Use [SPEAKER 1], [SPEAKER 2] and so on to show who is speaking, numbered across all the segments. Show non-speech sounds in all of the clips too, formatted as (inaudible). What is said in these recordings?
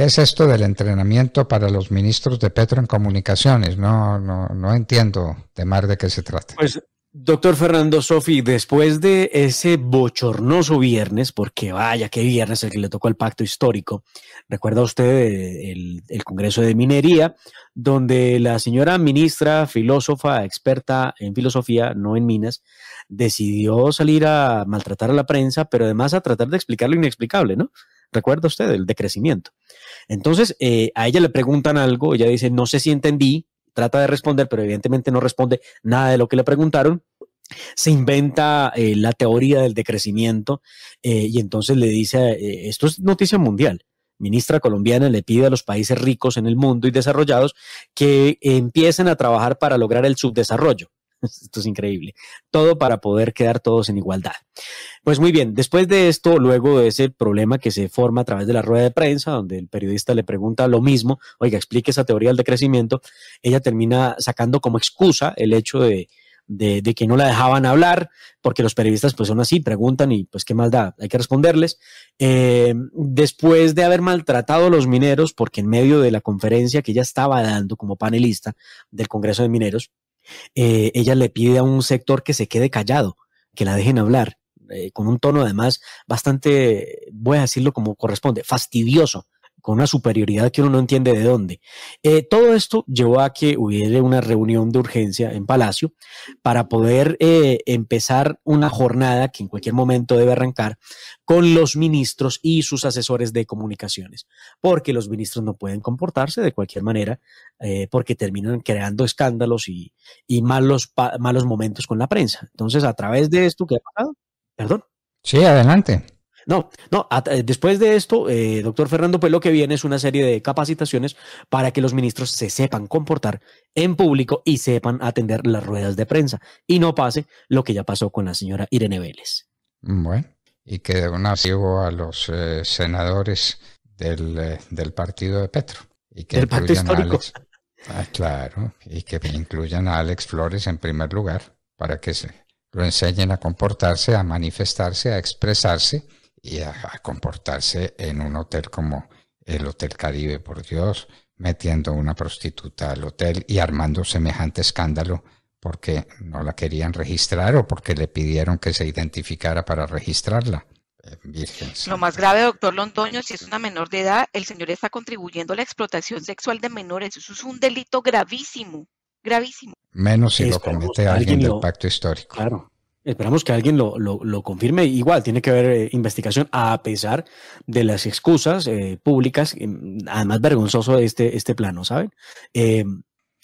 [SPEAKER 1] ¿Qué es esto del entrenamiento para los ministros de Petro en comunicaciones? No, no, no entiendo, más de qué se trata.
[SPEAKER 2] Pues, doctor Fernando Sofi, después de ese bochornoso viernes, porque vaya, qué viernes el que le tocó el pacto histórico, recuerda usted el Congreso de Minería, donde la señora ministra, filósofa, experta en filosofía, no en minas, decidió salir a maltratar a la prensa, pero además a tratar de explicar lo inexplicable, ¿no? ¿Recuerda usted? El decrecimiento. Entonces, eh, a ella le preguntan algo, ella dice, no sé si entendí, trata de responder, pero evidentemente no responde nada de lo que le preguntaron. Se inventa eh, la teoría del decrecimiento eh, y entonces le dice, esto es noticia mundial, ministra colombiana le pide a los países ricos en el mundo y desarrollados que empiecen a trabajar para lograr el subdesarrollo. (laughs) Esto es increíble. Todo para poder quedar todos en igualdad. Pues muy bien, después de esto, luego de ese problema que se forma a través de la rueda de prensa, donde el periodista le pregunta lo mismo, oiga, explique esa teoría del decrecimiento, ella termina sacando como excusa el hecho de, que no la dejaban hablar, porque los periodistas pues son así, preguntan y pues qué maldad, hay que responderles. Eh, después de haber maltratado a los mineros, porque en medio de la conferencia que ella estaba dando como panelista del Congreso de Mineros, eh, ella le pide a un sector que se quede callado, que la dejen hablar, eh, con un tono además bastante, voy a decirlo como corresponde, fastidioso con una superioridad que uno no entiende de dónde. Eh, todo esto llevó a que hubiera una reunión de urgencia en Palacio para poder eh, empezar una jornada que en cualquier momento debe arrancar con los ministros y sus asesores de comunicaciones, porque los ministros no pueden comportarse de cualquier manera, eh, porque terminan creando escándalos y, y malos, malos momentos con la prensa. Entonces, a través de esto ¿qué ha pasado, perdón. Sí,
[SPEAKER 1] adelante.
[SPEAKER 2] No, no, eh, después de esto, eh, doctor Fernando, pues lo que viene es una serie de capacitaciones para que los ministros se sepan comportar en público y sepan atender las ruedas de prensa y no pase lo que ya pasó con la señora Irene Vélez.
[SPEAKER 1] Bueno, y que de una sigo a los eh, senadores del, partido de Petro y que incluyan a Alex. Ah, claro, y que incluyan a Alex Flores en primer lugar para que se lo enseñen a comportarse, a manifestarse, a expresarse y a, comportarse en un hotel como el Hotel Caribe, por Dios, metiendo una prostituta al hotel y armando semejante escándalo porque no la querían registrar o porque le pidieron que se identificara para registrarla. Eh, Virgen.
[SPEAKER 2] Lo más grave, doctor Londoño, si es una menor de edad, el señor está contribuyendo a la explotación sexual de menores. Eso es un delito gravísimo, gravísimo. Menos si lo comete alguien del pacto histórico. Claro, Esperamos que alguien lo, confirme. Igual tiene que haber eh, investigación, a pesar de las excusas eh, públicas, eh, además vergonzoso este, este plano, ¿saben?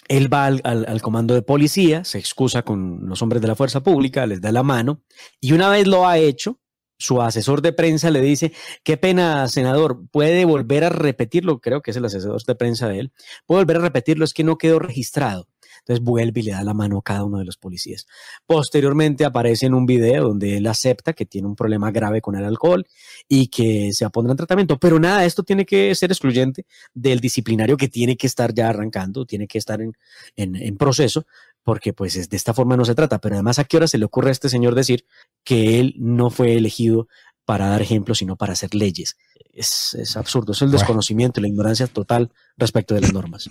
[SPEAKER 2] él va al, comando de policía, se excusa con los hombres de la fuerza pública, les da la mano, y una vez lo ha hecho, su asesor de prensa le dice, qué pena, senador, puede volver a repetirlo, creo que es el asesor de prensa de él, puede volver a repetirlo, es que no quedó registrado. Entonces vuelve y le da la mano a cada uno de los policías. Posteriormente aparece en un video donde él acepta que tiene un problema grave con el alcohol y que se poner en tratamiento. Pero nada, esto tiene que ser excluyente del disciplinario que tiene que estar ya arrancando, tiene que estar en, proceso, porque pues es, de esta forma no se trata. Pero además, ¿a qué hora se le ocurre a este señor decir que él no fue elegido para dar ejemplos, sino para hacer leyes. Es, absurdo, es el desconocimiento la ignorancia total respecto de las normas.